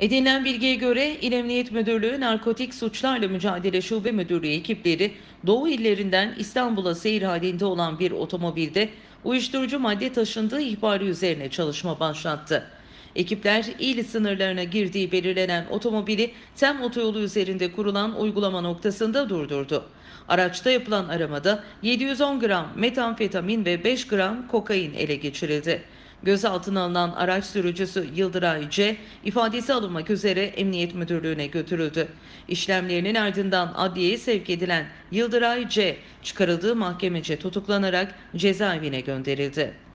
Edinilen bilgiye göre İl Emniyet Müdürlüğü Narkotik Suçlarla Mücadele Şube Müdürlüğü ekipleri Doğu illerinden İstanbul'a seyir halinde olan bir otomobilde uyuşturucu madde taşındığı ihbarı üzerine çalışma başlattı. Ekipler il sınırlarına girdiği belirlenen otomobili Tem otoyolu üzerinde kurulan uygulama noktasında durdurdu. Araçta yapılan aramada 710 gram metamfetamin ve 5 gram kokain ele geçirildi. Gözaltına alınan araç sürücüsü Yıldıray C. ifadesi alınmak üzere Emniyet Müdürlüğü'ne götürüldü. İşlemlerinin ardından adliyeye sevk edilen Yıldıray C. çıkarıldığı mahkemece tutuklanarak cezaevine gönderildi.